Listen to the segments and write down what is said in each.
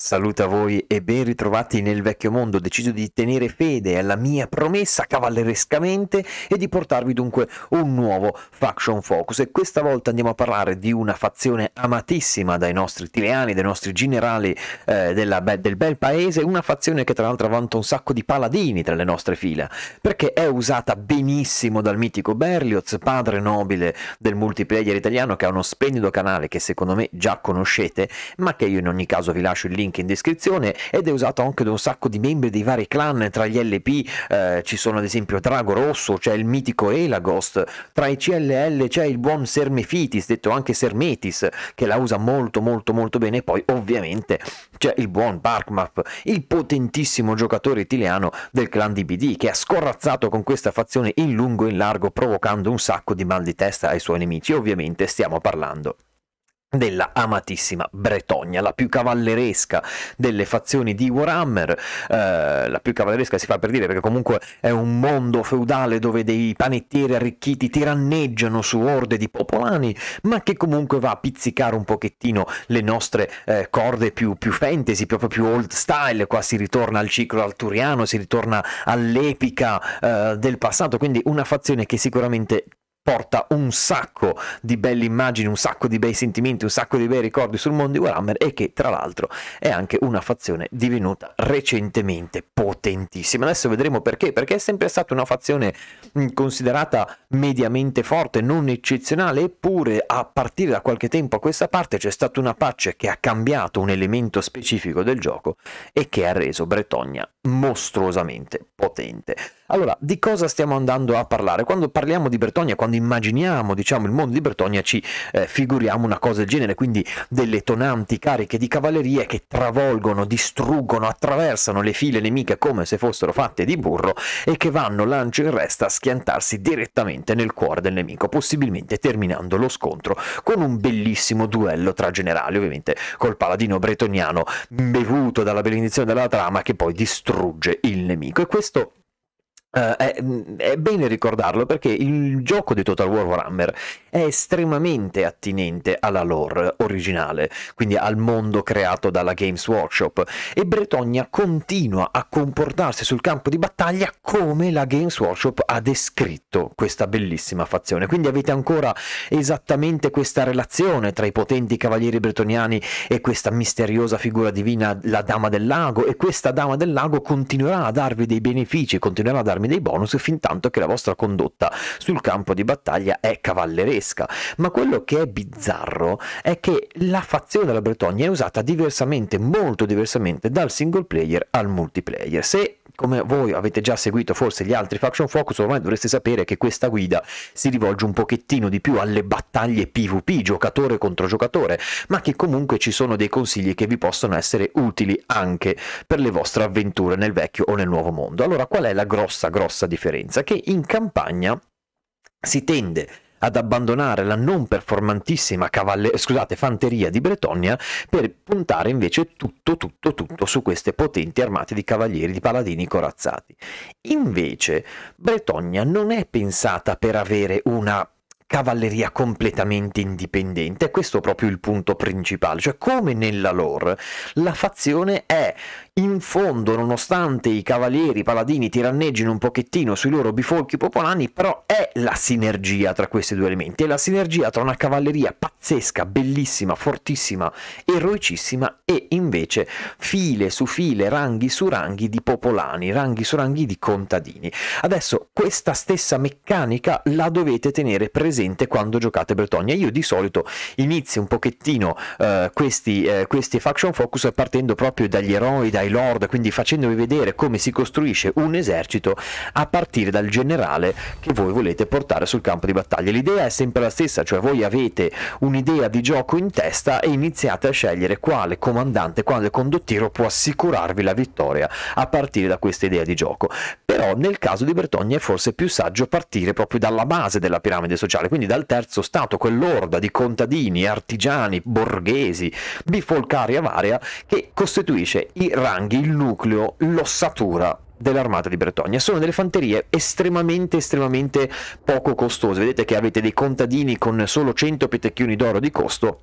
Saluto a voi e ben ritrovati nel vecchio mondo. Ho deciso di tenere fede alla mia promessa cavallerescamente e di portarvi dunque un nuovo Faction Focus. E questa volta andiamo a parlare di una fazione amatissima dai nostri tileani, dai nostri generali eh, della, del bel paese. Una fazione che tra l'altro vanta un sacco di paladini tra le nostre fila, perché è usata benissimo dal mitico Berlioz, padre nobile del multiplayer italiano, che ha uno splendido canale che secondo me già conoscete, ma che io in ogni caso vi lascio il link link in descrizione ed è usato anche da un sacco di membri dei vari clan, tra gli LP eh, ci sono ad esempio Drago Rosso, c'è cioè il mitico Elagost tra i CLL c'è il buon Sermefitis, detto anche Sermetis, che la usa molto molto molto bene, e poi ovviamente c'è il buon Parkmap, il potentissimo giocatore italiano del clan DBD che ha scorrazzato con questa fazione in lungo e in largo provocando un sacco di mal di testa ai suoi nemici, ovviamente stiamo parlando della amatissima Bretogna, la più cavalleresca delle fazioni di Warhammer, eh, la più cavalleresca si fa per dire perché comunque è un mondo feudale dove dei panettieri arricchiti tiranneggiano su orde di popolani, ma che comunque va a pizzicare un pochettino le nostre eh, corde più, più, fantasy, proprio più old style, qua si ritorna al ciclo alturiano, si ritorna all'epica eh, del passato, quindi una fazione che sicuramente porta un sacco di belle immagini, un sacco di bei sentimenti, un sacco di bei ricordi sul mondo di Warhammer e che tra l'altro è anche una fazione divenuta recentemente potentissima. Adesso vedremo perché, perché è sempre stata una fazione mm, considerata mediamente forte, non eccezionale, eppure a partire da qualche tempo a questa parte c'è stata una pace che ha cambiato un elemento specifico del gioco e che ha reso Bretogna mostruosamente potente. Allora, di cosa stiamo andando a parlare? Quando parliamo di Bertogna, quando immaginiamo diciamo, il mondo di Bertogna, ci eh, figuriamo una cosa del genere, quindi delle tonanti cariche di cavallerie che travolgono, distruggono, attraversano le file nemiche come se fossero fatte di burro e che vanno lancio in resta a schiantarsi direttamente nel cuore del nemico, possibilmente terminando lo scontro con un bellissimo duello tra generali, ovviamente col paladino bretoniano bevuto dalla benedizione della trama che poi distrugge il nemico. E questo Uh, è, mm, è, bene ricordarlo perché il gioco di Total War Warhammer è estremamente attinente alla lore originale, quindi al mondo creato dalla Games Workshop e Bretogna continua a comportarsi sul campo di battaglia come la Games Workshop ha descritto questa bellissima fazione. Quindi avete ancora esattamente questa relazione tra i potenti cavalieri bretoniani e questa misteriosa figura divina, la Dama del Lago, e questa Dama del Lago continuerà a darvi dei benefici, continuerà a darvi darmi dei bonus fin tanto che la vostra condotta sul campo di battaglia è cavalleresca. Ma quello che è bizzarro è che la fazione della Bretogna è usata diversamente, molto diversamente dal single player al multiplayer. Se come voi avete già seguito forse gli altri Faction Focus, ormai dovreste sapere che questa guida si rivolge un pochettino di più alle battaglie PvP, giocatore contro giocatore, ma che comunque ci sono dei consigli che vi possono essere utili anche per le vostre avventure nel vecchio o nel nuovo mondo. Allora, qual è la grossa, grossa differenza? Che in campagna si tende ad abbandonare la non performantissima cavalle- scusate, fanteria di Bretogna per puntare invece tutto, tutto, tutto su queste potenti armate di cavalieri, di paladini corazzati. Invece Bretogna non è pensata per avere una cavalleria completamente indipendente. Questo è proprio il punto principale, cioè come nella lore la fazione è in fondo, nonostante i cavalieri paladini tiranneggino un pochettino sui loro bifolchi popolani, però è la sinergia tra questi due elementi, è la sinergia tra una cavalleria pazzesca, bellissima, fortissima, eroicissima e invece file su file, ranghi su ranghi di popolani, ranghi su ranghi di contadini. Adesso questa stessa meccanica la dovete tenere presente quando giocate Bretogna. Io di solito inizio un pochettino eh, questi, eh, questi faction focus partendo proprio dagli eroi, dai ai lord, quindi facendovi vedere come si costruisce un esercito a partire dal generale che voi volete portare sul campo di battaglia. L'idea è sempre la stessa, cioè voi avete un'idea di gioco in testa e iniziate a scegliere quale comandante, quale condottiero può assicurarvi la vittoria a partire da questa idea di gioco. Però nel caso di Bertogna è forse più saggio partire proprio dalla base della piramide sociale, quindi dal terzo stato, quell'orda di contadini, artigiani, borghesi, bifolcari varia che costituisce i rangi Langhi, il nucleo, l'ossatura dell'armata di Bretagna. Sono delle fanterie estremamente, estremamente poco costose. Vedete che avete dei contadini con solo 100 petecchioni d'oro di costo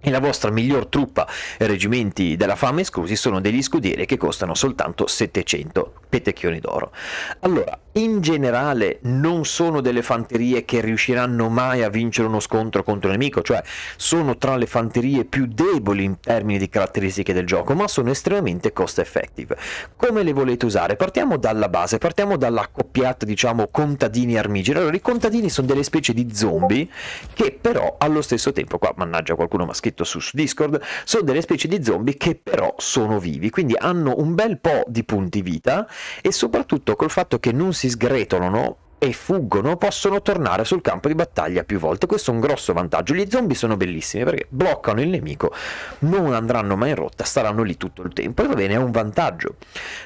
e la vostra miglior truppa, reggimenti della fame esclusi, sono degli scudieri che costano soltanto 700 petecchioni d'oro. Allora, in generale non sono delle fanterie che riusciranno mai a vincere uno scontro contro un nemico, cioè sono tra le fanterie più deboli in termini di caratteristiche del gioco, ma sono estremamente cost effective. Come le volete usare? Partiamo dalla base, partiamo dalla coppiata, diciamo, contadini armigeri. Allora, i contadini sono delle specie di zombie che però allo stesso tempo, qua mannaggia qualcuno mi ha scritto su, su Discord, sono delle specie di zombie che però sono vivi, quindi hanno un bel po' di punti vita e soprattutto col fatto che non si sgretolano e fuggono possono tornare sul campo di battaglia più volte. Questo è un grosso vantaggio. Gli zombie sono bellissimi perché bloccano il nemico, non andranno mai in rotta, staranno lì tutto il tempo. E va bene, è un vantaggio,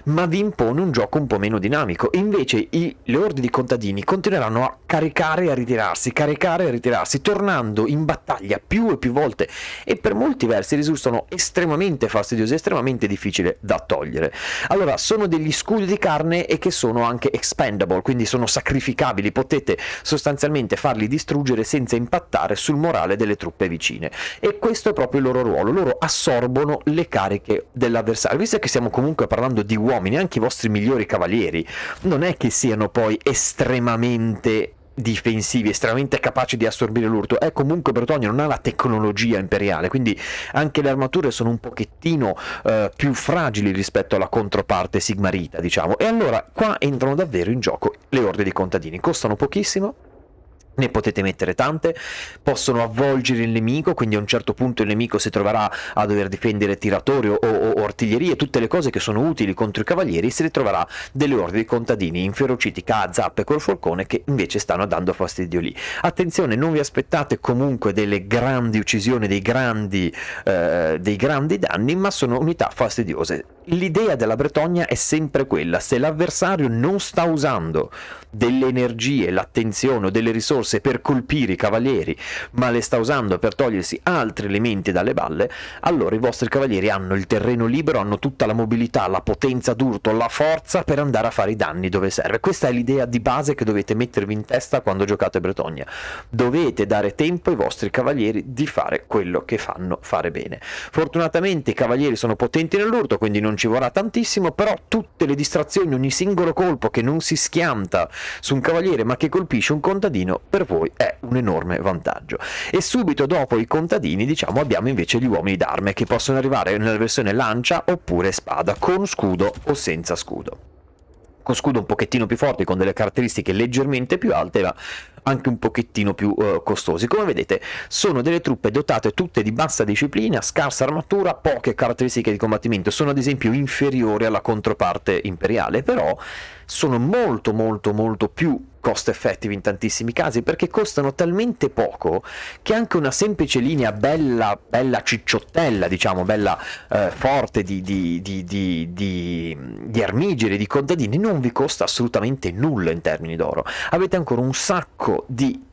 ma vi impone un gioco un po' meno dinamico. Invece i, le orde di contadini continueranno a caricare e a ritirarsi, caricare e a ritirarsi, tornando in battaglia più e più volte e per molti versi risultano estremamente fastidiosi, estremamente difficili da togliere. Allora, sono degli scudi di carne e che sono anche expendable, quindi sono sacrificati modificabili, potete sostanzialmente farli distruggere senza impattare sul morale delle truppe vicine. E questo è proprio il loro ruolo, loro assorbono le cariche dell'avversario, visto che stiamo comunque parlando di uomini, anche i vostri migliori cavalieri non è che siano poi estremamente difensivi estremamente capaci di assorbire l'urto e comunque Bretonia non ha la tecnologia imperiale quindi anche le armature sono un pochettino eh, più fragili rispetto alla controparte sigmarita diciamo e allora qua entrano davvero in gioco le orde di contadini costano pochissimo ne potete mettere tante, possono avvolgere il nemico, quindi a un certo punto il nemico si troverà a dover difendere tiratori o, o, o artiglierie, tutte le cose che sono utili contro i cavalieri, si ritroverà delle orde di contadini inferociti a zappe col falcone che invece stanno dando fastidio lì. Attenzione, non vi aspettate comunque delle grandi uccisioni, dei grandi, eh, dei grandi danni, ma sono unità fastidiose. L'idea della Bretogna è sempre quella, se l'avversario non sta usando delle energie, l'attenzione o delle risorse, forse per colpire i cavalieri, ma le sta usando per togliersi altri elementi dalle balle, allora i vostri cavalieri hanno il terreno libero, hanno tutta la mobilità, la potenza d'urto, la forza per andare a fare i danni dove serve. Questa è l'idea di base che dovete mettervi in testa quando giocate Bretogna. Dovete dare tempo ai vostri cavalieri di fare quello che fanno fare bene. Fortunatamente i cavalieri sono potenti nell'urto, quindi non ci vorrà tantissimo, però tutte le distrazioni, ogni singolo colpo che non si schianta su un cavaliere ma che colpisce un contadino per voi è un enorme vantaggio. E subito dopo i contadini, diciamo, abbiamo invece gli uomini d'arme che possono arrivare nella versione lancia oppure spada, con scudo o senza scudo con scudo un pochettino più forte, con delle caratteristiche leggermente più alte, ma anche un pochettino più uh, costosi. Come vedete, sono delle truppe dotate tutte di bassa disciplina, scarsa armatura, poche caratteristiche di combattimento. Sono ad esempio inferiori alla controparte imperiale, però sono molto molto molto più cost effective in tantissimi casi perché costano talmente poco che anche una semplice linea bella, bella cicciottella, diciamo, bella eh, forte di, di, di, di, di armigeri, di contadini non vi costa assolutamente nulla in termini d'oro. Avete ancora un sacco di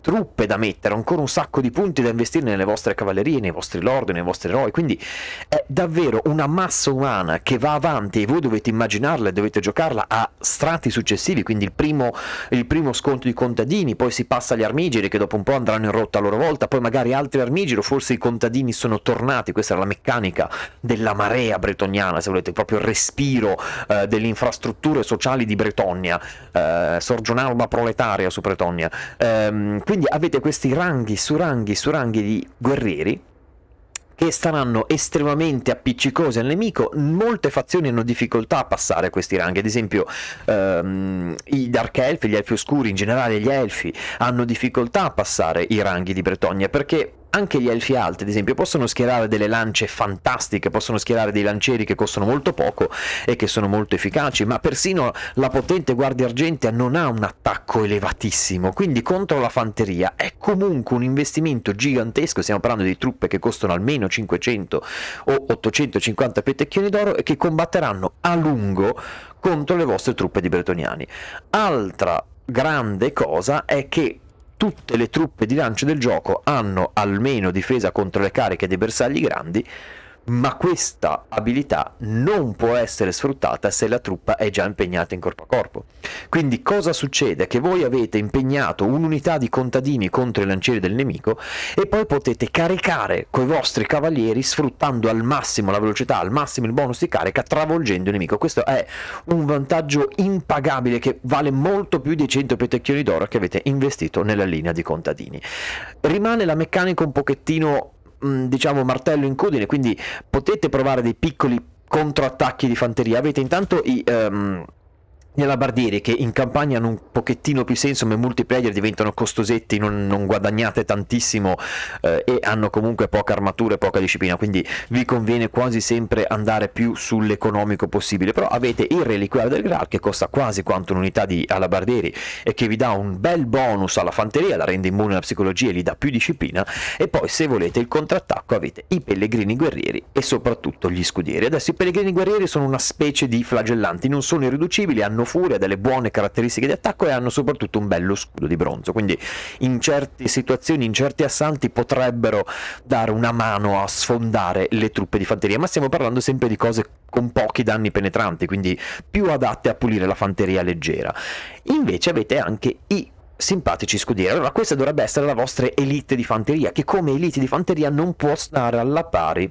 truppe da mettere, ancora un sacco di punti da investire nelle vostre cavallerie, nei vostri lord, nei vostri eroi, quindi è davvero una massa umana che va avanti e voi dovete immaginarla e dovete giocarla a strati successivi, quindi il primo, il primo scontro di contadini, poi si passa agli armigeri che dopo un po' andranno in rotta a loro volta, poi magari altri armigeri o forse i contadini sono tornati, questa era la meccanica della marea bretoniana, se volete, proprio il respiro eh, delle infrastrutture sociali di Bretonia, eh, sorge un'alba proletaria su Bretonia. Eh, quindi avete questi ranghi su ranghi su ranghi di guerrieri che saranno estremamente appiccicosi al nemico, molte fazioni hanno difficoltà a passare questi ranghi, ad esempio ehm, i Dark Elf, gli Elfi Oscuri, in generale gli Elfi, hanno difficoltà a passare i ranghi di Bretogna perché anche gli elfi alti, ad esempio, possono schierare delle lance fantastiche, possono schierare dei lancieri che costano molto poco e che sono molto efficaci, ma persino la potente guardia argentea non ha un attacco elevatissimo, quindi contro la fanteria è comunque un investimento gigantesco, stiamo parlando di truppe che costano almeno 500 o 850 petecchioni d'oro e che combatteranno a lungo contro le vostre truppe di bretoniani. Altra grande cosa è che tutte le truppe di lancio del gioco hanno almeno difesa contro le cariche dei bersagli grandi ma questa abilità non può essere sfruttata se la truppa è già impegnata in corpo a corpo. Quindi cosa succede? Che voi avete impegnato un'unità di contadini contro i lancieri del nemico e poi potete caricare coi vostri cavalieri sfruttando al massimo la velocità, al massimo il bonus di carica, travolgendo il nemico. Questo è un vantaggio impagabile che vale molto più di 100 petecchioni d'oro che avete investito nella linea di contadini. Rimane la meccanica un pochettino Mm, diciamo martello in cudine, quindi potete provare dei piccoli controattacchi di fanteria. Avete intanto i... Um, nella Bardieri che in campagna hanno un pochettino più senso ma i multiplayer diventano costosetti non, non guadagnate tantissimo eh, e hanno comunque poca armatura e poca disciplina quindi vi conviene quasi sempre andare più sull'economico possibile però avete il reliquiario del Graal che costa quasi quanto un'unità di alabardieri e che vi dà un bel bonus alla fanteria la rende immune alla psicologia e gli dà più disciplina e poi se volete il contrattacco avete i pellegrini guerrieri e soprattutto gli scudieri adesso i pellegrini guerrieri sono una specie di flagellanti non sono irriducibili hanno hanno furia, delle buone caratteristiche di attacco e hanno soprattutto un bello scudo di bronzo, quindi in certe situazioni, in certi assalti potrebbero dare una mano a sfondare le truppe di fanteria, ma stiamo parlando sempre di cose con pochi danni penetranti, quindi più adatte a pulire la fanteria leggera. Invece avete anche i simpatici scudieri. Allora, questa dovrebbe essere la vostra elite di fanteria, che come elite di fanteria non può stare alla pari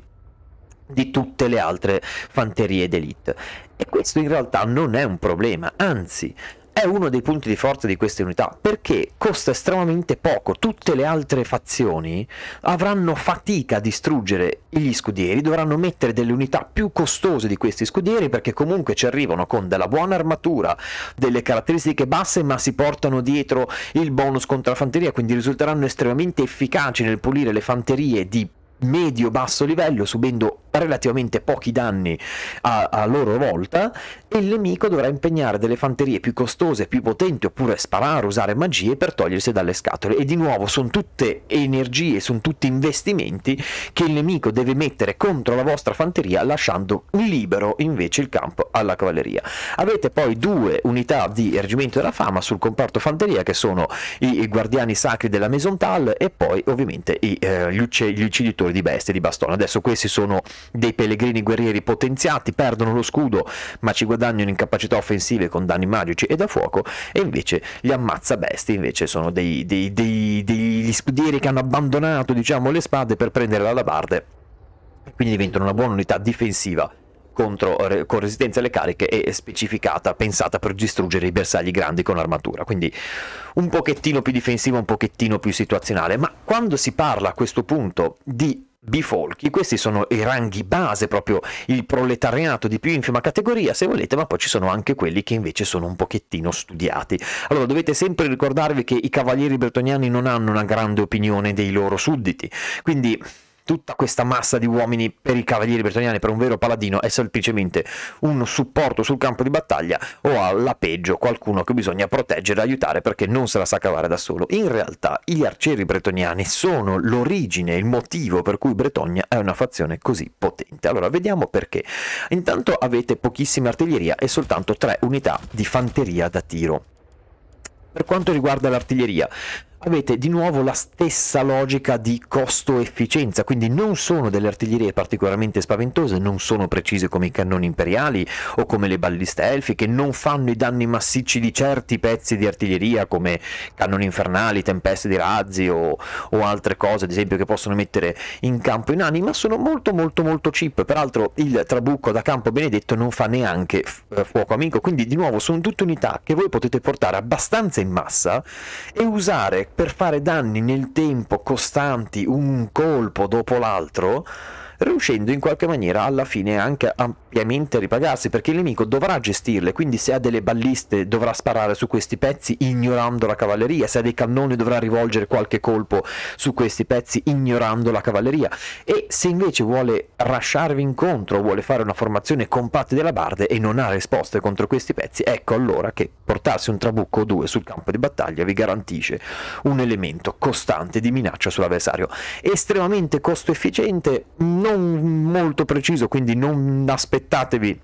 di tutte le altre fanterie d'elite. E questo in realtà non è un problema, anzi è uno dei punti di forza di queste unità perché costa estremamente poco tutte le altre fazioni avranno fatica a distruggere gli scudieri dovranno mettere delle unità più costose di questi scudieri perché comunque ci arrivano con della buona armatura delle caratteristiche basse ma si portano dietro il bonus contro la fanteria quindi risulteranno estremamente efficaci nel pulire le fanterie di medio-basso livello subendo relativamente pochi danni a, a, loro volta e il nemico dovrà impegnare delle fanterie più costose, più potenti oppure sparare, usare magie per togliersi dalle scatole e di nuovo sono tutte energie, sono tutti investimenti che il nemico deve mettere contro la vostra fanteria lasciando libero invece il campo alla cavalleria. Avete poi due unità di reggimento della fama sul comparto fanteria che sono i, i guardiani sacri della Maison Tal e poi ovviamente i, eh, gli, ucc- gli ucciditori di bestie di bastone. Adesso questi sono dei pellegrini guerrieri potenziati, perdono lo scudo ma ci guadagnano in capacità offensive con danni magici e da fuoco e invece gli ammazza bestie, invece sono dei, dei, dei, degli scudieri che hanno abbandonato diciamo, le spade per prendere la labarde, quindi diventano una buona unità difensiva contro, eh, con resistenza alle cariche e specificata, pensata per distruggere i bersagli grandi con armatura. Quindi un pochettino più difensiva, un pochettino più situazionale. Ma quando si parla a questo punto di bifolchi, questi sono i ranghi base, proprio il proletariato di più infima categoria, se volete, ma poi ci sono anche quelli che invece sono un pochettino studiati. Allora dovete sempre ricordarvi che i cavalieri bretoniani non hanno una grande opinione dei loro sudditi, quindi tutta questa massa di uomini per i cavalieri bretoniani, per un vero paladino, è semplicemente un supporto sul campo di battaglia o alla peggio qualcuno che bisogna proteggere e aiutare perché non se la sa cavare da solo. In realtà gli arcieri bretoniani sono l'origine, il motivo per cui Bretogna è una fazione così potente. Allora vediamo perché. Intanto avete pochissima artiglieria e soltanto tre unità di fanteria da tiro. Per quanto riguarda l'artiglieria, avete di nuovo la stessa logica di costo-efficienza, quindi non sono delle artiglierie particolarmente spaventose, non sono precise come i cannoni imperiali o come le balliste elfiche, non fanno i danni massicci di certi pezzi di artiglieria come cannoni infernali, tempeste di razzi o, o altre cose, ad esempio, che possono mettere in campo i nani, ma sono molto molto molto cheap. Peraltro il trabucco da campo benedetto non fa neanche eh, fuoco amico, quindi di nuovo sono tutte unità che voi potete portare abbastanza in massa e usare per fare danni nel tempo costanti, un colpo dopo l'altro, riuscendo in qualche maniera alla fine anche ampiamente a ripagarsi, perché il nemico dovrà gestirle, quindi se ha delle balliste dovrà sparare su questi pezzi ignorando la cavalleria, se ha dei cannoni dovrà rivolgere qualche colpo su questi pezzi ignorando la cavalleria, e se invece vuole rasciarvi incontro, vuole fare una formazione compatta della barde e non ha risposte contro questi pezzi, ecco allora che portarsi un trabucco o due sul campo di battaglia vi garantisce un elemento costante di minaccia sull'avversario. Estremamente costo efficiente, non non molto preciso, quindi non aspettatevi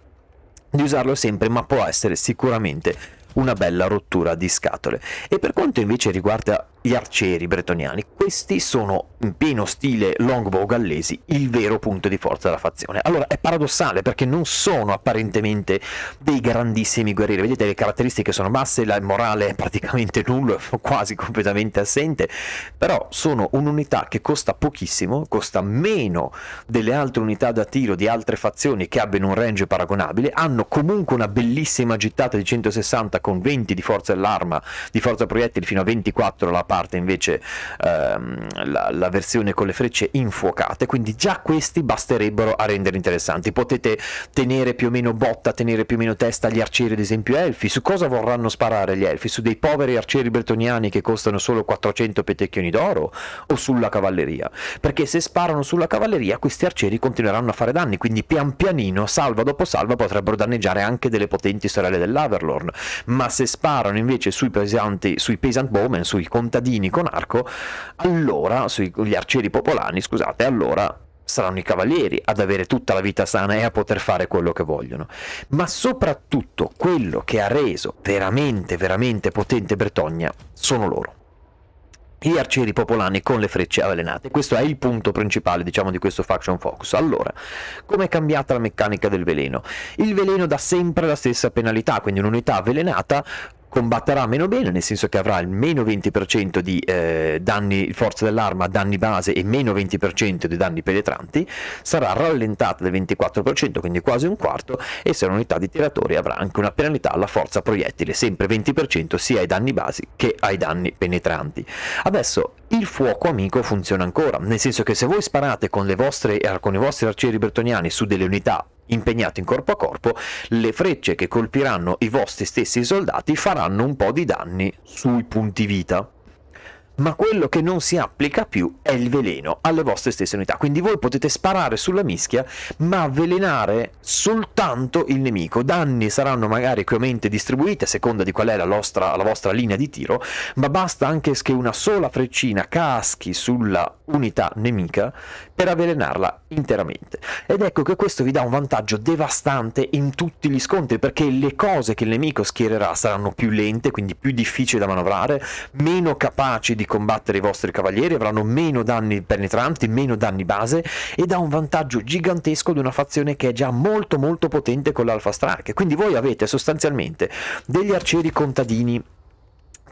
di usarlo sempre, ma può essere sicuramente una bella rottura di scatole. E per quanto invece riguarda gli arcieri bretoniani. Questi sono in pieno stile longbow gallesi il vero punto di forza della fazione. Allora è paradossale perché non sono apparentemente dei grandissimi guerrieri, vedete le caratteristiche sono basse, la morale è praticamente nulla, quasi completamente assente, però sono un'unità che costa pochissimo, costa meno delle altre unità da tiro di altre fazioni che abbiano un range paragonabile, hanno comunque una bellissima gittata di 160 con 20 di forza dell'arma, di forza proiettili fino a 24 la parte parte invece ehm, la, la, versione con le frecce infuocate, quindi già questi basterebbero a rendere interessanti. Potete tenere più o meno botta, tenere più o meno testa gli arcieri ad esempio elfi, su cosa vorranno sparare gli elfi? Su dei poveri arcieri bretoniani che costano solo 400 petecchioni d'oro o sulla cavalleria? Perché se sparano sulla cavalleria questi arcieri continueranno a fare danni, quindi pian pianino, salva dopo salva, potrebbero danneggiare anche delle potenti sorelle dell'Averlorn, ma se sparano invece sui pesanti, sui pesant bowmen, sui contadini, cittadini con arco, allora, sui, gli arcieri popolani, scusate, allora saranno i cavalieri ad avere tutta la vita sana e a poter fare quello che vogliono. Ma soprattutto quello che ha reso veramente, veramente potente Bretogna sono loro. Gli arcieri popolani con le frecce avvelenate. Questo è il punto principale, diciamo, di questo faction focus. Allora, come è cambiata la meccanica del veleno? Il veleno dà sempre la stessa penalità, quindi un'unità avvelenata combatterà meno bene, nel senso che avrà il meno 20% di eh, danni, forza dell'arma, danni base e meno 20% di danni penetranti, sarà rallentata del 24%, quindi quasi un quarto, e se è un'unità di tiratori avrà anche una penalità alla forza proiettile, sempre 20% sia ai danni basi che ai danni penetranti. Adesso il fuoco amico funziona ancora, nel senso che se voi sparate con, vostre, eh, con i vostri arcieri bertoniani su delle unità impegnati in corpo a corpo, le frecce che colpiranno i vostri stessi soldati faranno un po' di danni sui punti vita. Ma quello che non si applica più è il veleno alle vostre stesse unità. Quindi voi potete sparare sulla mischia, ma avvelenare soltanto il nemico. Danni saranno magari equamente distribuiti a seconda di qual è la vostra, la vostra linea di tiro, ma basta anche che una sola freccina caschi sulla unità nemica per avvelenarla interamente. Ed ecco che questo vi dà un vantaggio devastante in tutti gli scontri, perché le cose che il nemico schiererà saranno più lente, quindi più difficili da manovrare, meno capaci di combattere i vostri cavalieri, avranno meno danni penetranti, meno danni base, e ha un vantaggio gigantesco ad una fazione che è già molto molto potente con l'Alpha Strike. Quindi voi avete sostanzialmente degli arcieri contadini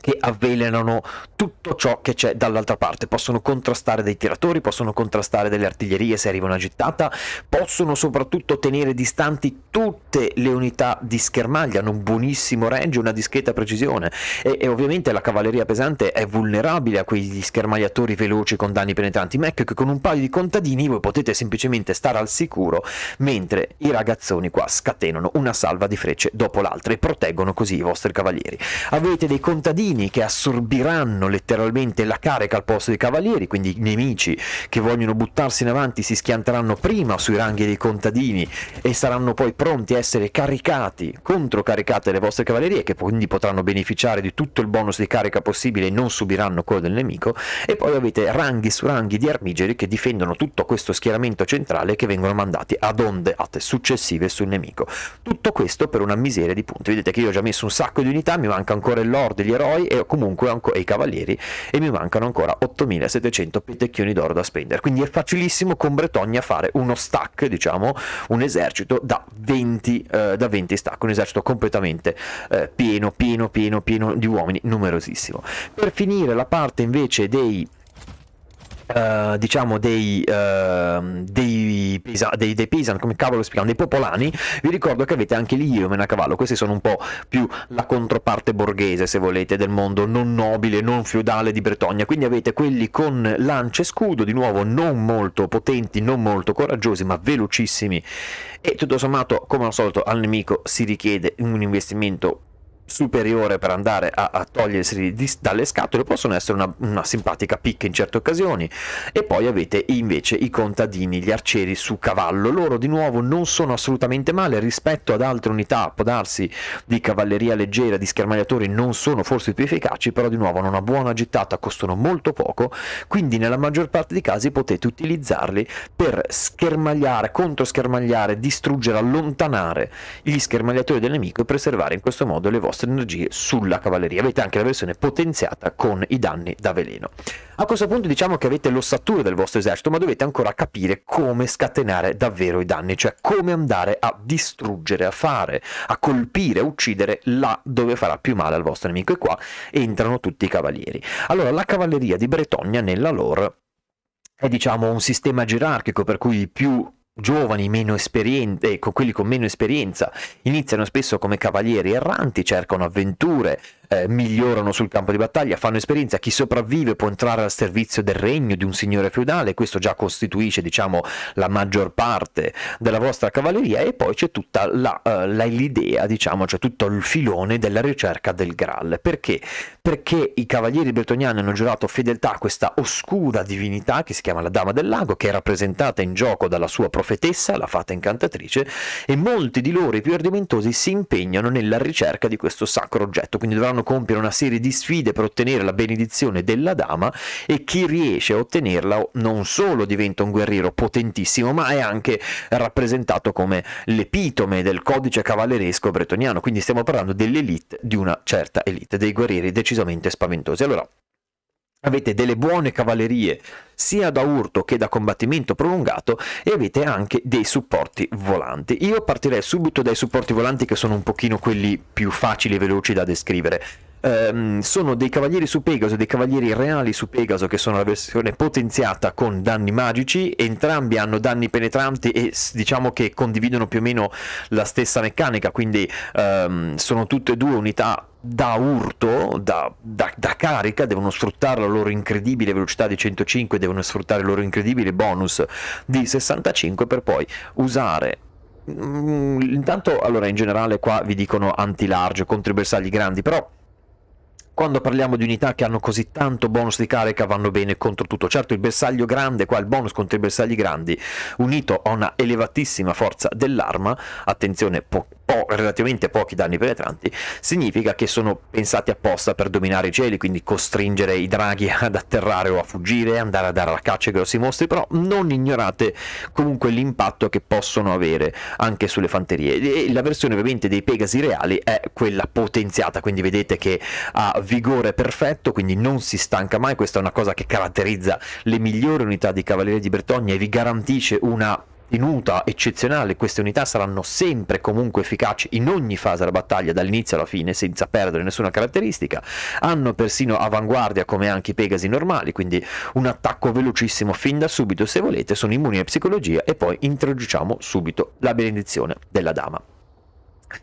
che avvelenano tutto ciò che c'è dall'altra parte. Possono contrastare dei tiratori, possono contrastare delle artiglierie se arriva una gittata, possono soprattutto tenere distanti tutte le unità di schermaglia, hanno un buonissimo range, una discreta precisione e, e ovviamente la cavalleria pesante è vulnerabile a quegli schermagliatori veloci con danni penetranti, ma che con un paio di contadini voi potete semplicemente stare al sicuro mentre i ragazzoni qua scatenano una salva di frecce dopo l'altra e proteggono così i vostri cavalieri. Avete dei contadini assassini che assorbiranno letteralmente la carica al posto dei cavalieri, quindi i nemici che vogliono buttarsi in avanti si schianteranno prima sui ranghi dei contadini e saranno poi pronti a essere caricati, controcaricate le vostre cavallerie che quindi potranno beneficiare di tutto il bonus di carica possibile e non subiranno quello del nemico e poi avete ranghi su ranghi di armigeri che difendono tutto questo schieramento centrale che vengono mandati ad ondeate successive sul nemico. Tutto questo per una miseria di punti. Vedete che io ho già messo un sacco di unità, mi manca ancora il lord, gli eroi samurai e comunque anco- e i cavalieri e mi mancano ancora 8700 pettecchioni d'oro da spendere. Quindi è facilissimo con Bretogna fare uno stack, diciamo, un esercito da 20, eh, da 20 stack, un esercito completamente eh, pieno, pieno, pieno, pieno di uomini, numerosissimo. Per finire la parte invece dei eh, diciamo dei, uh, dei, pisa, dei, dei, Pisan, come cavolo spiegano, dei popolani, vi ricordo che avete anche gli Iomen a cavallo, questi sono un po' più la controparte borghese, se volete, del mondo non nobile, non feudale di Bretagna, quindi avete quelli con lance e scudo, di nuovo non molto potenti, non molto coraggiosi, ma velocissimi e tutto sommato, come al solito, al nemico si richiede un investimento superiore per andare a, a togliersi di, dalle scatole possono essere una, una, simpatica picca in certe occasioni e poi avete invece i contadini gli arcieri su cavallo loro di nuovo non sono assolutamente male rispetto ad altre unità può darsi di cavalleria leggera di schermagliatori non sono forse più efficaci però di nuovo hanno una buona gittata costano molto poco quindi nella maggior parte dei casi potete utilizzarli per schermagliare contro schermagliare distruggere allontanare gli schermagliatori del nemico e preservare in questo modo le vostre vostre energie sulla cavalleria. Avete anche la versione potenziata con i danni da veleno. A questo punto diciamo che avete l'ossatura del vostro esercito, ma dovete ancora capire come scatenare davvero i danni, cioè come andare a distruggere, a fare, a colpire, a uccidere là dove farà più male al vostro nemico. E qua entrano tutti i cavalieri. Allora, la cavalleria di Bretogna nella lore è diciamo un sistema gerarchico per cui i più giovani, meno esperienti, ecco, quelli con meno esperienza, iniziano spesso come cavalieri erranti, cercano avventure, eh, migliorano sul campo di battaglia, fanno esperienza, chi sopravvive può entrare al servizio del regno di un signore feudale, questo già costituisce diciamo, la maggior parte della vostra cavalleria e poi c'è tutta la, uh, la, l'idea, diciamo, cioè tutto il filone della ricerca del Graal. Perché? Perché i cavalieri bretoniani hanno giurato fedeltà a questa oscura divinità che si chiama la Dama del Lago, che è rappresentata in gioco dalla sua profetessa, la fata incantatrice, e molti di loro, i più ardimentosi, si impegnano nella ricerca di questo sacro oggetto, quindi dovranno devono compiere una serie di sfide per ottenere la benedizione della dama e chi riesce a ottenerla non solo diventa un guerriero potentissimo, ma è anche rappresentato come l'epitome del codice cavalleresco bretoniano, quindi stiamo parlando dell'elite, di una certa elite, dei guerrieri decisamente spaventosi. Allora, avete delle buone cavallerie sia da urto che da combattimento prolungato e avete anche dei supporti volanti. Io partirei subito dai supporti volanti che sono un pochino quelli più facili e veloci da descrivere ehm, sono dei cavalieri su Pegaso e dei cavalieri reali su Pegaso che sono la versione potenziata con danni magici, entrambi hanno danni penetranti e diciamo che condividono più o meno la stessa meccanica, quindi ehm, sono tutte e due unità da urto, da, da, da, carica, devono sfruttare la loro incredibile velocità di 105, devono sfruttare il loro incredibile bonus di 65 per poi usare. Mm, intanto, allora, in generale qua vi dicono anti-large contro i bersagli grandi, però quando parliamo di unità che hanno così tanto bonus di carica vanno bene contro tutto. Certo il bersaglio grande, qua il bonus contro i bersagli grandi, unito a una elevatissima forza dell'arma, attenzione, po- po- relativamente pochi danni penetranti, significa che sono pensati apposta per dominare i cieli, quindi costringere i draghi ad atterrare o a fuggire, andare a dare la caccia ai grossi mostri, però non ignorate comunque l'impatto che possono avere anche sulle fanterie. E la versione ovviamente dei Pegasi reali è quella potenziata, quindi vedete che ha vigore perfetto, quindi non si stanca mai, questa è una cosa che caratterizza le migliori unità di Cavalieri di Bretogna e vi garantisce una tenuta eccezionale, queste unità saranno sempre comunque efficaci in ogni fase della battaglia, dall'inizio alla fine, senza perdere nessuna caratteristica. Hanno persino avanguardia come anche i Pegasi normali, quindi un attacco velocissimo fin da subito se volete, sono immuni a psicologia e poi introduciamo subito la benedizione della dama.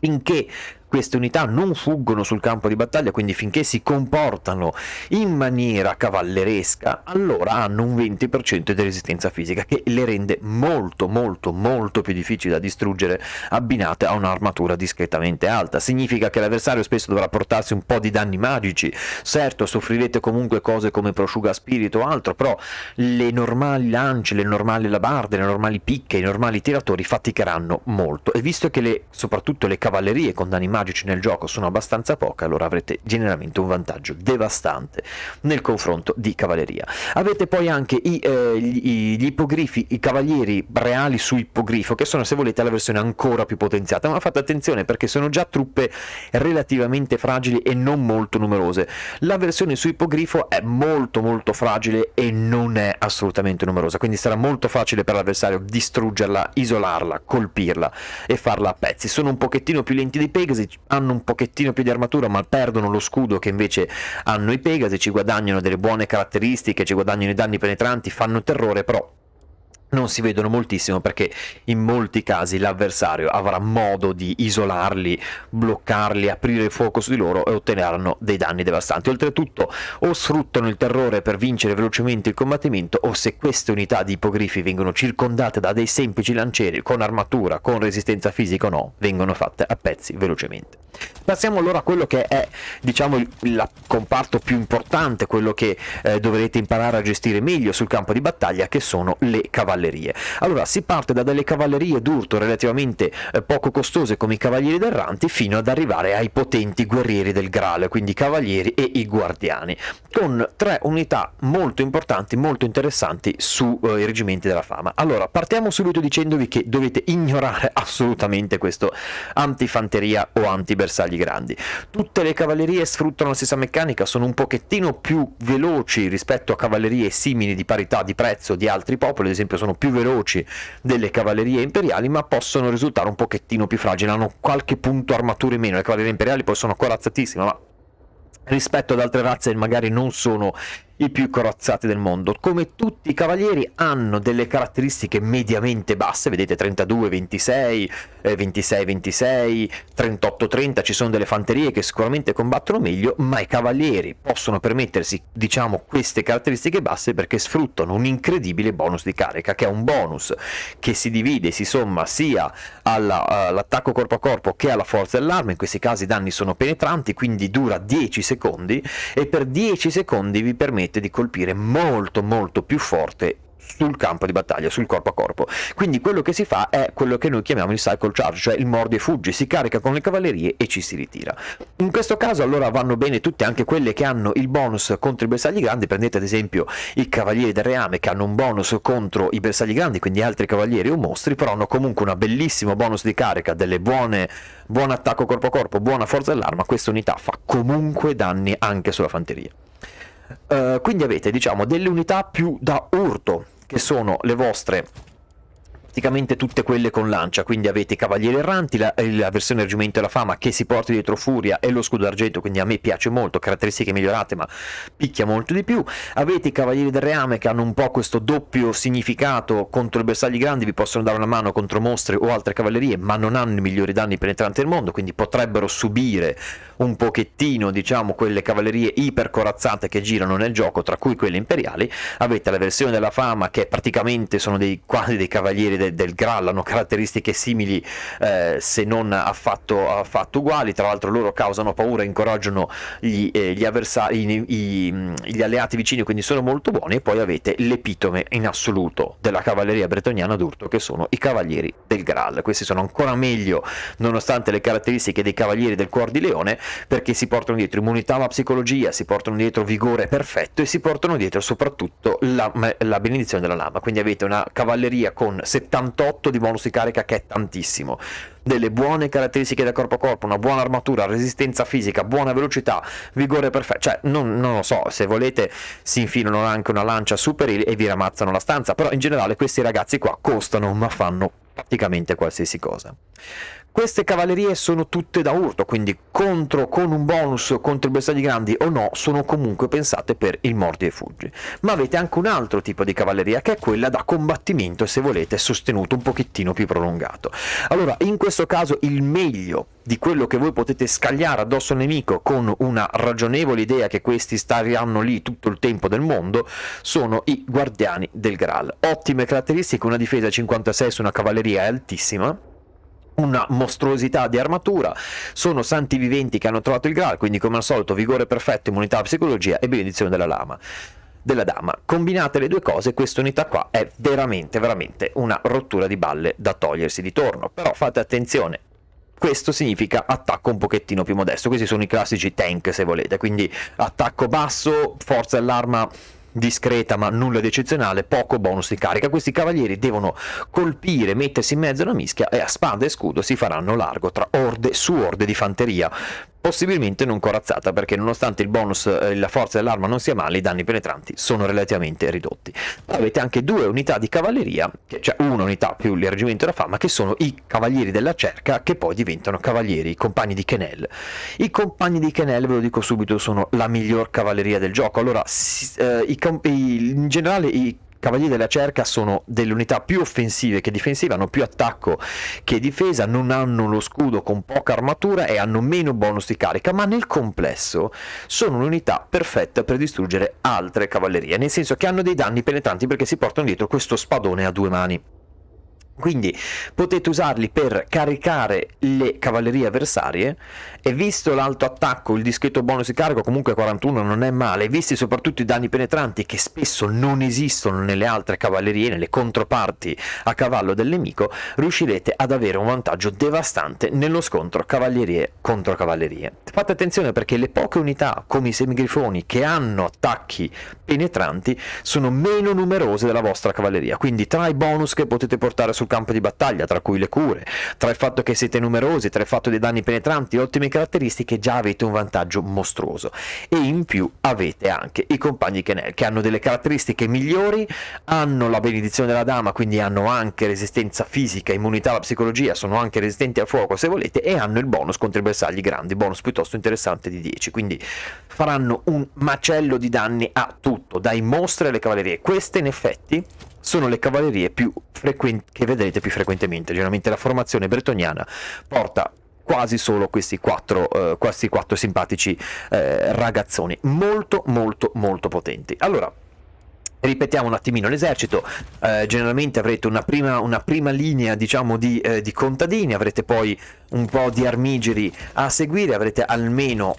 Finché queste unità non fuggono sul campo di battaglia, quindi finché si comportano in maniera cavalleresca, allora hanno un 20% di resistenza fisica che le rende molto molto molto più difficili da distruggere abbinate a un'armatura discretamente alta. Significa che l'avversario spesso dovrà portarsi un po' di danni magici, certo soffrirete comunque cose come prosciuga spirito o altro, però le normali lance, le normali labarde, le normali picche, i normali tiratori faticheranno molto e visto che le, soprattutto le cavallerie con danni magici magici nel gioco sono abbastanza poche, allora avrete generalmente un vantaggio devastante nel confronto di cavalleria. Avete poi anche i, eh, gli, gli ippogrifi, i cavalieri reali su ippogrifo, che sono se volete la versione ancora più potenziata, ma fate attenzione perché sono già truppe relativamente fragili e non molto numerose. La versione su ippogrifo è molto molto fragile e non è assolutamente numerosa, quindi sarà molto facile per l'avversario distruggerla, isolarla, colpirla e farla a pezzi. Sono un pochettino più lenti dei Pegasi, hanno un pochettino più di armatura ma perdono lo scudo che invece hanno i Pegasi, ci guadagnano delle buone caratteristiche, ci guadagnano i danni penetranti, fanno terrore, però non si vedono moltissimo perché in molti casi l'avversario avrà modo di isolarli, bloccarli, aprire il fuoco su di loro e otterranno dei danni devastanti. Oltretutto o sfruttano il terrore per vincere velocemente il combattimento o se queste unità di ipogrifi vengono circondate da dei semplici lancieri con armatura, con resistenza fisica o no, vengono fatte a pezzi velocemente. Passiamo allora a quello che è diciamo il, il comparto più importante, quello che eh, dovrete imparare a gestire meglio sul campo di battaglia che sono le cavallerie cavallerie. Allora si parte da delle cavallerie d'urto relativamente eh, poco costose come i cavalieri d'erranti fino ad arrivare ai potenti guerrieri del Graal, quindi i cavalieri e i guardiani, con tre unità molto importanti, molto interessanti sui eh, reggimenti della fama. Allora partiamo subito dicendovi che dovete ignorare assolutamente questo antifanteria o antibersagli grandi. Tutte le cavallerie sfruttano la stessa meccanica, sono un pochettino più veloci rispetto a cavallerie simili di parità di prezzo di altri popoli, ad esempio sono sono più veloci delle cavallerie imperiali, ma possono risultare un pochettino più fragili, hanno qualche punto armatura in meno. Le cavallerie imperiali poi sono corazzatissime, ma rispetto ad altre razze magari non sono i più corazzati del mondo. Come tutti i cavalieri hanno delle caratteristiche mediamente basse, vedete 32, 26, 26, 26, 38, 30, ci sono delle fanterie che sicuramente combattono meglio, ma i cavalieri possono permettersi, diciamo, queste caratteristiche basse perché sfruttano un incredibile bonus di carica, che è un bonus che si divide, si somma sia all'attacco eh, uh, corpo a corpo che alla forza dell'arma, in questi casi i danni sono penetranti, quindi dura 10 secondi e per 10 secondi vi permette permette di colpire molto molto più forte sul campo di battaglia, sul corpo a corpo. Quindi quello che si fa è quello che noi chiamiamo il cycle charge, cioè il mordi e fuggi, si carica con le cavallerie e ci si ritira. In questo caso allora vanno bene tutte anche quelle che hanno il bonus contro i bersagli grandi, prendete ad esempio i cavalieri del reame che hanno un bonus contro i bersagli grandi, quindi altri cavalieri o mostri, però hanno comunque un bellissimo bonus di carica, delle buone buon attacco corpo a corpo, buona forza dell'arma, questa unità fa comunque danni anche sulla fanteria. Eh, quindi avete diciamo delle unità più da urto che sono le vostre praticamente tutte quelle con lancia, quindi avete i Cavalieri Erranti, la, eh, la, versione Reggimento della Fama che si porta dietro Furia e lo Scudo d'argento quindi a me piace molto, caratteristiche migliorate ma picchia molto di più, avete i Cavalieri del Reame che hanno un po' questo doppio significato contro i bersagli grandi, vi possono dare una mano contro mostri o altre cavallerie ma non hanno i migliori danni penetranti del mondo, quindi potrebbero subire un pochettino, diciamo, quelle cavallerie ipercorazzate che girano nel gioco, tra cui quelle imperiali, avete la versione della fama che praticamente sono dei, quasi dei cavalieri de, del Graal, hanno caratteristiche simili eh, se non affatto, affatto, uguali, tra l'altro loro causano paura, incoraggiano gli, eh, gli avversari, i, i, gli alleati vicini, quindi sono molto buoni, e poi avete l'epitome in assoluto della cavalleria bretoniana d'urto, che sono i cavalieri del Graal, questi sono ancora meglio nonostante le caratteristiche dei cavalieri del Cuor di Leone, perché si portano dietro immunità alla psicologia, si portano dietro vigore perfetto e si portano dietro soprattutto la, la benedizione della lama. Quindi avete una cavalleria con 78 di bonus di carica che è tantissimo delle buone caratteristiche da corpo a corpo, una buona armatura, resistenza fisica, buona velocità, vigore perfetto. Cioè, non, non, lo so, se volete si infilano anche una lancia super e vi ramazzano la stanza, però in generale questi ragazzi qua costano ma fanno praticamente qualsiasi cosa. Queste cavallerie sono tutte da urto, quindi contro con un bonus contro i bersagli grandi o no, sono comunque pensate per il mordi e fuggi. Ma avete anche un altro tipo di cavalleria che è quella da combattimento, se volete, sostenuto un pochettino più prolungato. Allora, in questo caso il meglio di quello che voi potete scagliare addosso al nemico con una ragionevole idea che questi staranno lì tutto il tempo del mondo sono i guardiani del Graal. Ottime caratteristiche, una difesa 56 su una cavalleria è altissima una mostruosità di armatura, sono santi viventi che hanno trovato il Graal, quindi come al solito vigore perfetto, immunità, psicologia e benedizione della lama della dama. Combinate le due cose, questa unità qua è veramente, veramente una rottura di balle da togliersi di torno. Però fate attenzione. Questo significa attacco un pochettino più modesto. Questi sono i classici tank, se volete. Quindi attacco basso, forza dell'arma discreta ma nulla di eccezionale, poco bonus di carica. Questi cavalieri devono colpire, mettersi in mezzo alla mischia e a spada e scudo si faranno largo tra orde su orde di fanteria possibilmente non corazzata perché nonostante il bonus e eh, la forza dell'arma non sia male i danni penetranti sono relativamente ridotti avete anche due unità di cavalleria cioè una unità più il reggimento della fama che sono i cavalieri della cerca che poi diventano cavalieri i compagni di Kenel i compagni di Kenel ve lo dico subito sono la miglior cavalleria del gioco allora si, eh, i, in generale i Cavalieri della Cerca sono delle unità più offensive che difensive, hanno più attacco che difesa, non hanno lo scudo con poca armatura e hanno meno bonus di carica, ma nel complesso sono un'unità perfetta per distruggere altre cavallerie, nel senso che hanno dei danni penetranti perché si portano dietro questo spadone a due mani. Quindi potete usarli per caricare le cavallerie avversarie e visto l'alto attacco, il discreto bonus di carico, comunque 41 non è male, visti soprattutto i danni penetranti che spesso non esistono nelle altre cavallerie, nelle controparti a cavallo del nemico, riuscirete ad avere un vantaggio devastante nello scontro cavallerie contro cavallerie. Fate attenzione perché le poche unità come i semigrifoni che hanno attacchi penetranti sono meno numerose della vostra cavalleria. Quindi tra i bonus che potete portare sul campo di battaglia, tra cui le cure, tra il fatto che siete numerosi, tra il fatto dei danni penetranti, ottime caratteristiche, già avete un vantaggio mostruoso. E in più avete anche i compagni Kenel, che hanno delle caratteristiche migliori, hanno la benedizione della dama, quindi hanno anche resistenza fisica, immunità alla psicologia, sono anche resistenti al fuoco se volete, e hanno il bonus contro i bersagli grandi, bonus piuttosto interessante di 10. Quindi faranno un macello di danni a tutti tutto, dai mostri alle cavallerie. Queste in effetti sono le cavallerie che vedrete più frequentemente. Generalmente la formazione bretoniana porta quasi solo questi quattro, eh, questi quattro simpatici eh, ragazzoni, molto molto molto potenti. Allora, ripetiamo un attimino l'esercito eh, generalmente avrete una prima, una prima linea diciamo, di, eh, di, contadini avrete poi un po' di armigeri a seguire avrete almeno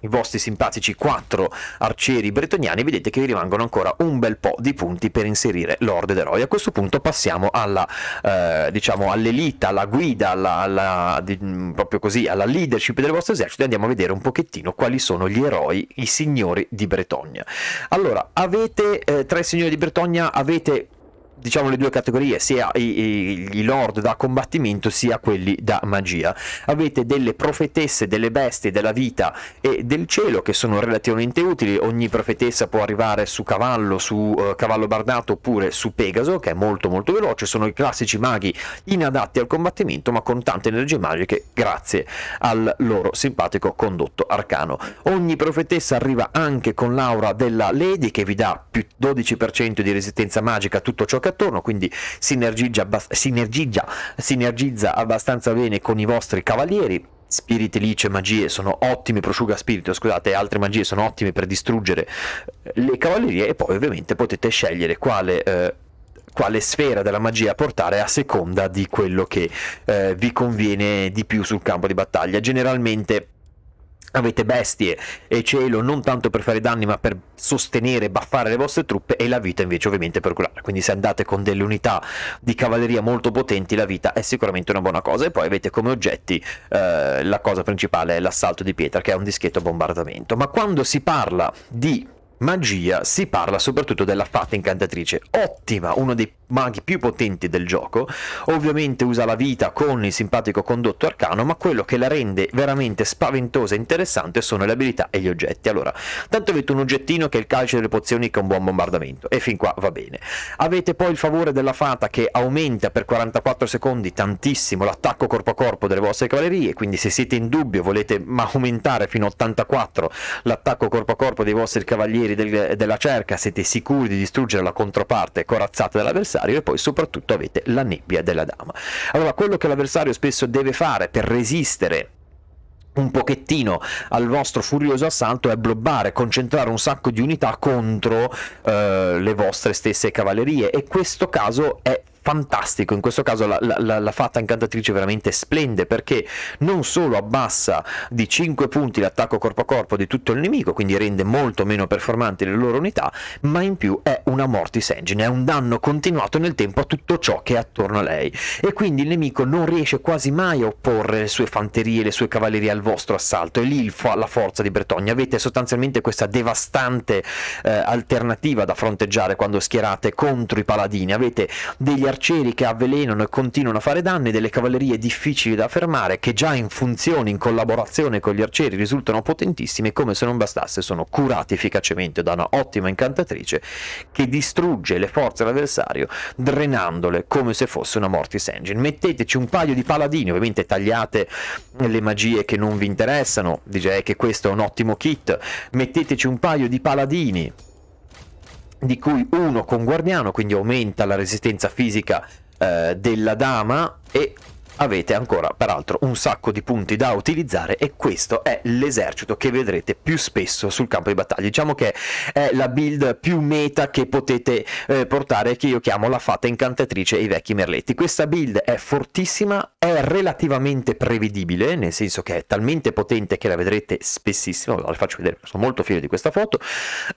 i vostri simpatici quattro arcieri bretoniani, vedete che vi rimangono ancora un bel po' di punti per inserire Lord ed Eroi. A questo punto passiamo alla, eh, diciamo, all'elita, alla guida, alla, alla di, mm, proprio così, alla leadership del vostro esercito e andiamo a vedere un pochettino quali sono gli eroi, i signori di Bretogna. Allora, avete eh, tre signori di Bretogna, avete diciamo le due categorie, sia i, i, i, lord da combattimento sia quelli da magia. Avete delle profetesse, delle bestie della vita e del cielo che sono relativamente utili, ogni profetessa può arrivare su cavallo, su uh, cavallo bardato oppure su Pegaso che è molto molto veloce, sono i classici maghi inadatti al combattimento ma con tante energie magiche grazie al loro simpatico condotto arcano. Ogni profetessa arriva anche con l'aura della Lady che vi dà più 12% di resistenza magica a tutto ciò che attorno, quindi sinergizza, sinergizza, sinergizza abbastanza bene con i vostri cavalieri. Spiriti lice, magie sono ottimi, prosciuga spirito, scusate, altre magie sono ottime per distruggere eh, le cavallerie e poi ovviamente potete scegliere quale... Eh, quale sfera della magia portare a seconda di quello che eh, vi conviene di più sul campo di battaglia. Generalmente Avete bestie e cielo non tanto per fare danni ma per sostenere e baffare le vostre truppe e la vita invece ovviamente per curare. Quindi se andate con delle unità di cavalleria molto potenti la vita è sicuramente una buona cosa. E poi avete come oggetti eh, la cosa principale è l'assalto di pietra che è un dischetto bombardamento. Ma quando si parla di magia si parla soprattutto della fata incantatrice. Ottima, uno dei maghi più potenti del gioco. Ovviamente usa la vita con il simpatico condotto arcano, ma quello che la rende veramente spaventosa e interessante sono le abilità e gli oggetti. Allora, tanto avete un oggettino che è il calcio delle pozioni che è un buon bombardamento, e fin qua va bene. Avete poi il favore della fata che aumenta per 44 secondi tantissimo l'attacco corpo a corpo delle vostre cavallerie, quindi se siete in dubbio volete aumentare fino a 84 l'attacco corpo a corpo dei vostri cavalieri del, della cerca, siete sicuri di distruggere la controparte corazzata dell'avversario dell'avversario e poi soprattutto avete la nebbia della dama. Allora quello che l'avversario spesso deve fare per resistere un pochettino al vostro furioso assalto è blobbare, concentrare un sacco di unità contro eh, le vostre stesse cavallerie e questo caso è fantastico, in questo caso la, la, la, fata incantatrice veramente splende perché non solo abbassa di 5 punti l'attacco corpo a corpo di tutto il nemico, quindi rende molto meno performanti le loro unità, ma in più è una mortis engine, è un danno continuato nel tempo a tutto ciò che è attorno a lei e quindi il nemico non riesce quasi mai a opporre le sue fanterie, le sue cavallerie al vostro assalto e lì fa la forza di Bretogna, avete sostanzialmente questa devastante eh, alternativa da fronteggiare quando schierate contro i paladini, avete degli arcieri che avvelenano e continuano a fare danni, delle cavallerie difficili da fermare che già in funzione, in collaborazione con gli arcieri risultano potentissime come se non bastasse sono curate efficacemente da una ottima incantatrice che distrugge le forze dell'avversario drenandole come se fosse una Mortis Engine. Metteteci un paio di paladini, ovviamente tagliate le magie che non vi interessano, direi che questo è un ottimo kit, metteteci un paio di paladini di cui uno con guardiano, quindi aumenta la resistenza fisica eh, della dama e avete ancora peraltro un sacco di punti da utilizzare e questo è l'esercito che vedrete più spesso sul campo di battaglia diciamo che è la build più meta che potete eh, portare che io chiamo la fata incantatrice e i vecchi merletti questa build è fortissima è relativamente prevedibile nel senso che è talmente potente che la vedrete spessissimo ve la faccio vedere sono molto fiero di questa foto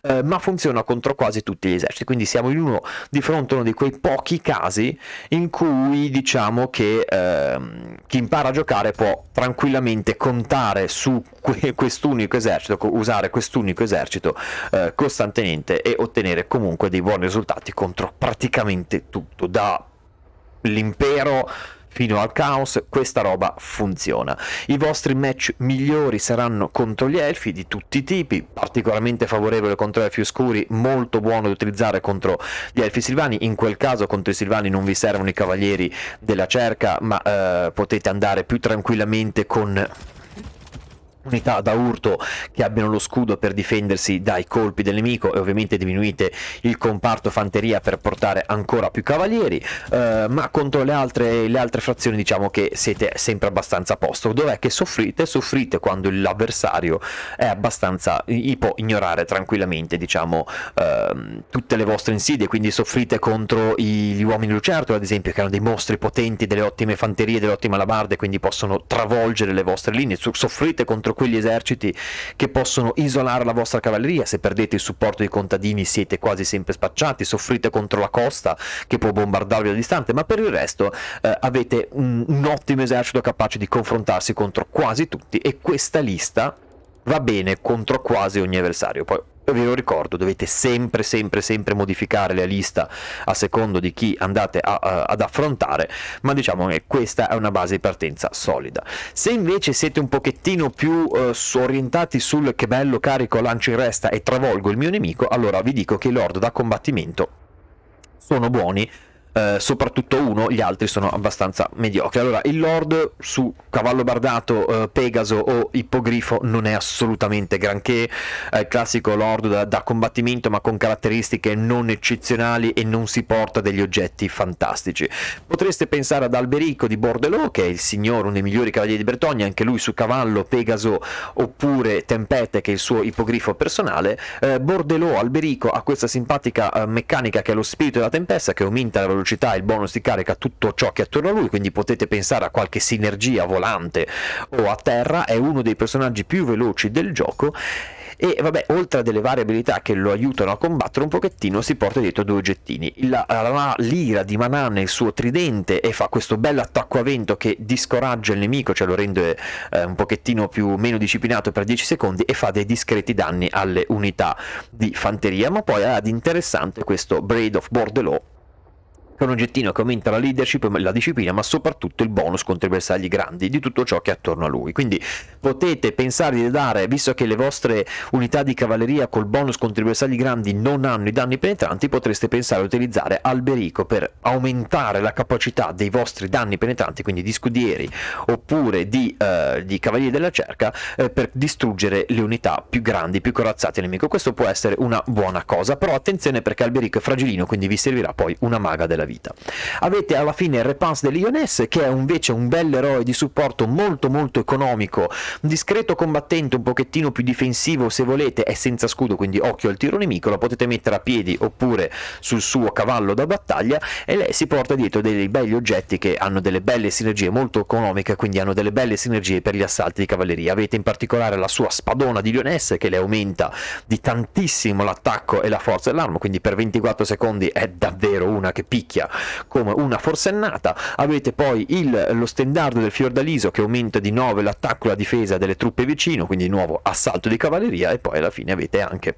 eh, ma funziona contro quasi tutti gli eserciti quindi siamo in uno di fronte a uno di quei pochi casi in cui diciamo che eh, Ehm, chi impara a giocare può tranquillamente contare su que- quest'unico esercito, co- usare quest'unico esercito eh, costantemente e ottenere comunque dei buoni risultati contro praticamente tutto, dall'impero fino al caos, questa roba funziona. I vostri match migliori saranno contro gli elfi di tutti i tipi, particolarmente favorevole contro elfi oscuri, molto buono da utilizzare contro gli elfi silvani, in quel caso contro i silvani non vi servono i cavalieri della cerca, ma eh, potete andare più tranquillamente con unità da urto che abbiano lo scudo per difendersi dai colpi del nemico e ovviamente diminuite il comparto fanteria per portare ancora più cavalieri eh, ma contro le altre, le altre, frazioni diciamo che siete sempre abbastanza a posto dov'è che soffrite? soffrite quando l'avversario è abbastanza gli può ignorare tranquillamente diciamo eh, tutte le vostre insidie quindi soffrite contro gli uomini lucertola ad esempio che hanno dei mostri potenti delle ottime fanterie delle ottime alabarde quindi possono travolgere le vostre linee soffrite contro contro quegli eserciti che possono isolare la vostra cavalleria, se perdete il supporto dei contadini siete quasi sempre spacciati, soffrite contro la costa che può bombardarvi da distante, ma per il resto eh, avete un, un ottimo esercito capace di confrontarsi contro quasi tutti e questa lista va bene contro quasi ogni avversario. Poi io ve lo ricordo, dovete sempre, sempre, sempre modificare la lista a secondo di chi andate a, a, ad affrontare, ma diciamo che questa è una base di partenza solida. Se invece siete un pochettino più eh, orientati sul che bello carico lancio in resta e travolgo il mio nemico, allora vi dico che i lord da combattimento sono buoni eh, soprattutto uno, gli altri sono abbastanza mediocri. Allora, il Lord su cavallo bardato, eh, Pegaso o Ippogrifo non è assolutamente granché, È il classico Lord da, da, combattimento ma con caratteristiche non eccezionali e non si porta degli oggetti fantastici. Potreste pensare ad Alberico di Bordelot, che è il signore, uno dei migliori cavalieri di Bretogna, anche lui su cavallo, Pegaso oppure Tempete, che è il suo ippogrifo personale. Eh, Bordelot, Alberico ha questa simpatica eh, meccanica che è lo spirito della tempesta, che aumenta la velocità il bonus di carica tutto ciò che è attorno a lui, quindi potete pensare a qualche sinergia volante o a terra, è uno dei personaggi più veloci del gioco e vabbè oltre a delle varie abilità che lo aiutano a combattere un pochettino si porta dietro due oggettini la, la l'ira di Manà nel suo tridente e fa questo bel attacco a vento che discoraggia il nemico cioè lo rende eh, un pochettino più meno disciplinato per 10 secondi e fa dei discreti danni alle unità di fanteria ma poi ad interessante questo Braid of Bordelot con un gettino che aumenta la leadership, la disciplina, ma soprattutto il bonus contro i bersagli grandi di tutto ciò che è attorno a lui. Quindi potete pensare di dare, visto che le vostre unità di cavalleria col bonus contro i bersagli grandi non hanno i danni penetranti, potreste pensare a utilizzare Alberico per aumentare la capacità dei vostri danni penetranti, quindi di scudieri oppure di, eh, di cavalieri della cerca, eh, per distruggere le unità più grandi, più corazzate del nemico. Questo può essere una buona cosa, però attenzione perché Alberico è fragilino, quindi vi servirà poi una maga della vita. Avete alla fine il Repans dell'Ioness, che è invece un bel eroe di supporto molto molto economico un discreto combattente un pochettino più difensivo se volete, è senza scudo, quindi occhio al tiro nemico, lo potete mettere a piedi oppure sul suo cavallo da battaglia e lei si porta dietro dei belli oggetti che hanno delle belle sinergie molto economiche, quindi hanno delle belle sinergie per gli assalti di cavalleria. Avete in particolare la sua spadona di lionesse che le aumenta di tantissimo l'attacco e la forza dell'arma, quindi per 24 secondi è davvero una che picchia come una forsennata. Avete poi il, lo stendardo del Fiordaliso che aumenta di 9 l'attacco e la difesa difesa delle truppe vicino, quindi nuovo assalto di cavalleria e poi alla fine avete anche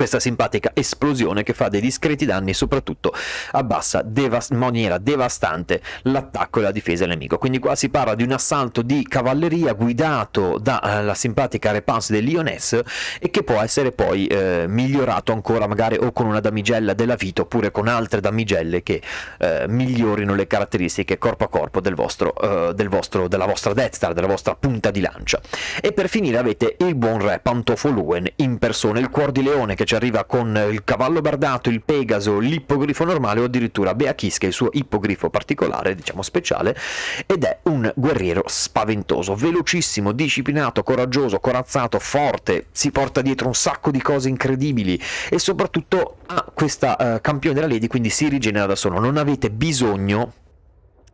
questa simpatica esplosione che fa dei discreti danni e soprattutto abbassa devas- in maniera devastante l'attacco e la difesa del nemico. Quindi qua si parla di un assalto di cavalleria guidato dalla eh, simpatica repanse del Lioness e che può essere poi eh, migliorato ancora magari o con una damigella della vita oppure con altre damigelle che eh, migliorino le caratteristiche corpo a corpo del vostro, eh, del vostro, della vostra Death Star, della vostra punta di lancia. E per finire avete il buon re Pantofoluen in persona, il cuor di leone che ci arriva con il cavallo bardato, il pegaso, l'ippogrifo normale o addirittura che è il suo ippogrifo particolare, diciamo speciale, ed è un guerriero spaventoso, velocissimo, disciplinato, coraggioso, corazzato, forte, si porta dietro un sacco di cose incredibili e soprattutto ha questa uh, campione della Lady, quindi si rigenera da solo, non avete bisogno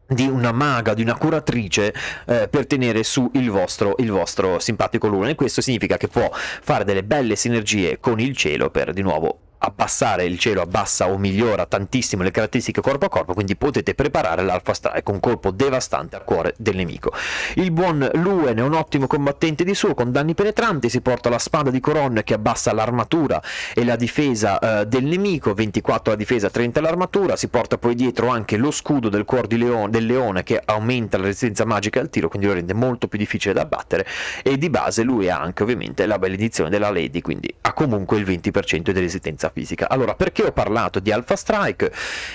di una maga, di una curatrice eh, per tenere su il vostro, il vostro simpatico Luna e questo significa che può fare delle belle sinergie con il cielo per di nuovo abbassare il cielo abbassa o migliora tantissimo le caratteristiche corpo a corpo quindi potete preparare l'alfa strike un colpo devastante al cuore del nemico il buon Luen è un ottimo combattente di suo con danni penetranti si porta la spada di coronne che abbassa l'armatura e la difesa eh, del nemico 24 la difesa 30 l'armatura si porta poi dietro anche lo scudo del cuore leone, del leone che aumenta la resistenza magica al tiro quindi lo rende molto più difficile da battere e di base lui ha anche ovviamente la benedizione della Lady quindi ha comunque il 20% di resistenza presenza fisica. Allora, perché ho parlato di Alpha Strike?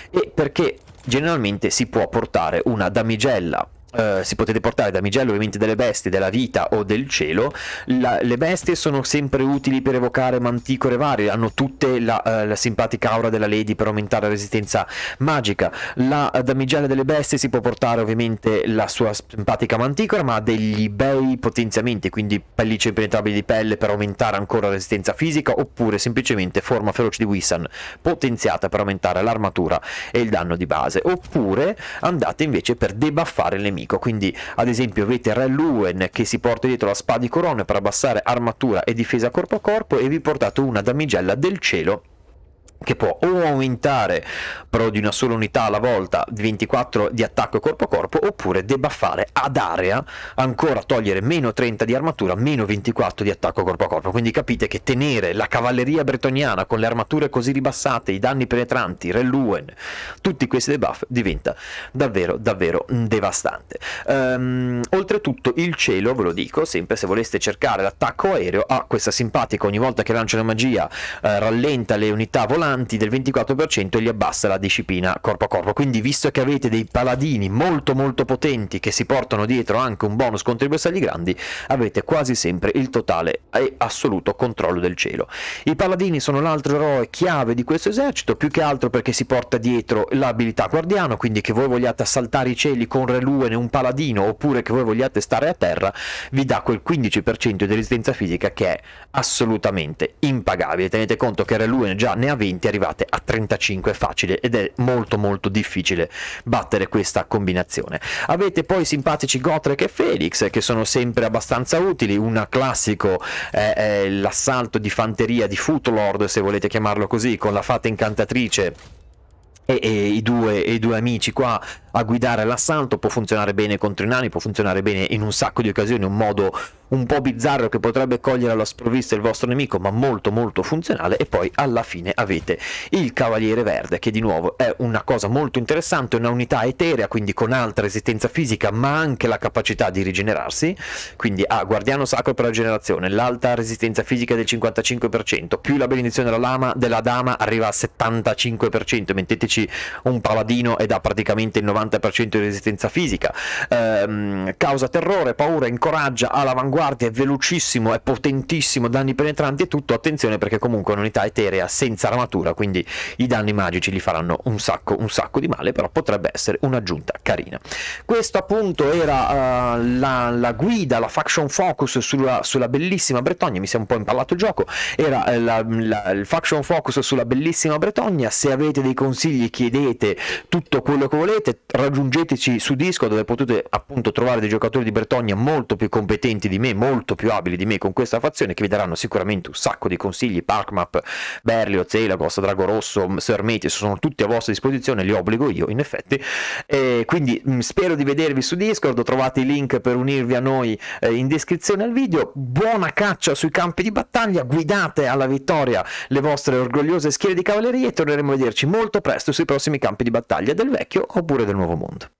E perché generalmente si può portare una damigella Uh, si potete portare da Migello ovviamente delle bestie, della vita o del cielo. La, le bestie sono sempre utili per evocare manticore varie, hanno tutte la, eh, la, simpatica aura della Lady per aumentare la resistenza magica. La eh, damigella delle bestie si può portare ovviamente la sua simpatica manticora, ma ha degli bei potenziamenti, quindi pellicce impenetrabili di pelle per aumentare ancora la resistenza fisica, oppure semplicemente forma feroce di Wissan potenziata per aumentare l'armatura e il danno di base. Oppure andate invece per debuffare il nemico nemico, quindi ad esempio avete Re Luen che si porta dietro la spada di Corona per abbassare armatura e difesa corpo a corpo e vi portate una damigella del cielo che può o aumentare però di una sola unità alla volta 24 di attacco corpo a corpo oppure debuffare ad area ancora togliere meno 30 di armatura meno 24 di attacco corpo a corpo quindi capite che tenere la cavalleria bretoniana con le armature così ribassate i danni penetranti Reluen tutti questi debuff diventa davvero davvero mm, devastante um, oltretutto il cielo ve lo dico sempre se voleste cercare l'attacco aereo ha questa simpatica ogni volta che lancia una magia eh, rallenta le unità volanti pesanti del 24% e gli abbassa la disciplina corpo a corpo. Quindi visto che avete dei paladini molto molto potenti che si portano dietro anche un bonus contro i bersagli grandi, avete quasi sempre il totale e assoluto controllo del cielo. I paladini sono l'altro eroe chiave di questo esercito, più che altro perché si porta dietro l'abilità guardiano, quindi che voi vogliate assaltare i cieli con Reluene un paladino oppure che voi vogliate stare a terra, vi dà quel 15% di resistenza fisica che è assolutamente impagabile. Tenete conto che Reluene già ne ha 20 20 arrivate a 35 facile ed è molto molto difficile battere questa combinazione. Avete poi i simpatici Gotrek e Felix che sono sempre abbastanza utili, un classico eh, eh, l'assalto di fanteria di Footlord se volete chiamarlo così con la fata incantatrice e, e, i, due, e i due amici qua a guidare l'assalto, può funzionare bene contro i nani, può funzionare bene in un sacco di occasioni, un modo un po' bizzarro che potrebbe cogliere alla sprovvista il vostro nemico, ma molto molto funzionale e poi alla fine avete il Cavaliere Verde che di nuovo è una cosa molto interessante, una unità eterea, quindi con alta resistenza fisica, ma anche la capacità di rigenerarsi, quindi ha ah, Guardiano Sacro per la generazione, l'alta resistenza fisica del 55%, più la benedizione della, lama, della dama arriva al 75%, metteteci un paladino ed ha praticamente il 90% 90% di resistenza fisica, ehm, causa terrore, paura, incoraggia, all'avanguardia, è velocissimo, è potentissimo, danni penetranti e tutto, attenzione perché comunque è un'unità eterea senza armatura, quindi i danni magici gli faranno un sacco, un sacco di male, però potrebbe essere un'aggiunta carina. Questo appunto era uh, la, la, guida, la faction focus sulla, sulla, bellissima Bretogna, mi si è un po' impallato il gioco, era uh, la, la, il faction focus sulla bellissima Bretogna, se avete dei consigli chiedete tutto quello che volete, raggiungeteci su Discord dove potete appunto trovare dei giocatori di Bretogna molto più competenti di me, molto più abili di me con questa fazione che vi daranno sicuramente un sacco di consigli, Parkmap, Berlio, Zelagos, Drago Rosso, Sermetis, sono tutti a vostra disposizione, li obbligo io in effetti, e quindi mh, mm, spero di vedervi su Discord, trovate i link per unirvi a noi eh, in descrizione al video, buona caccia sui campi di battaglia, guidate alla vittoria le vostre orgogliose schiere di cavalleria e torneremo a vederci molto presto sui prossimi campi di battaglia del vecchio oppure del nuovo nuovo mondo.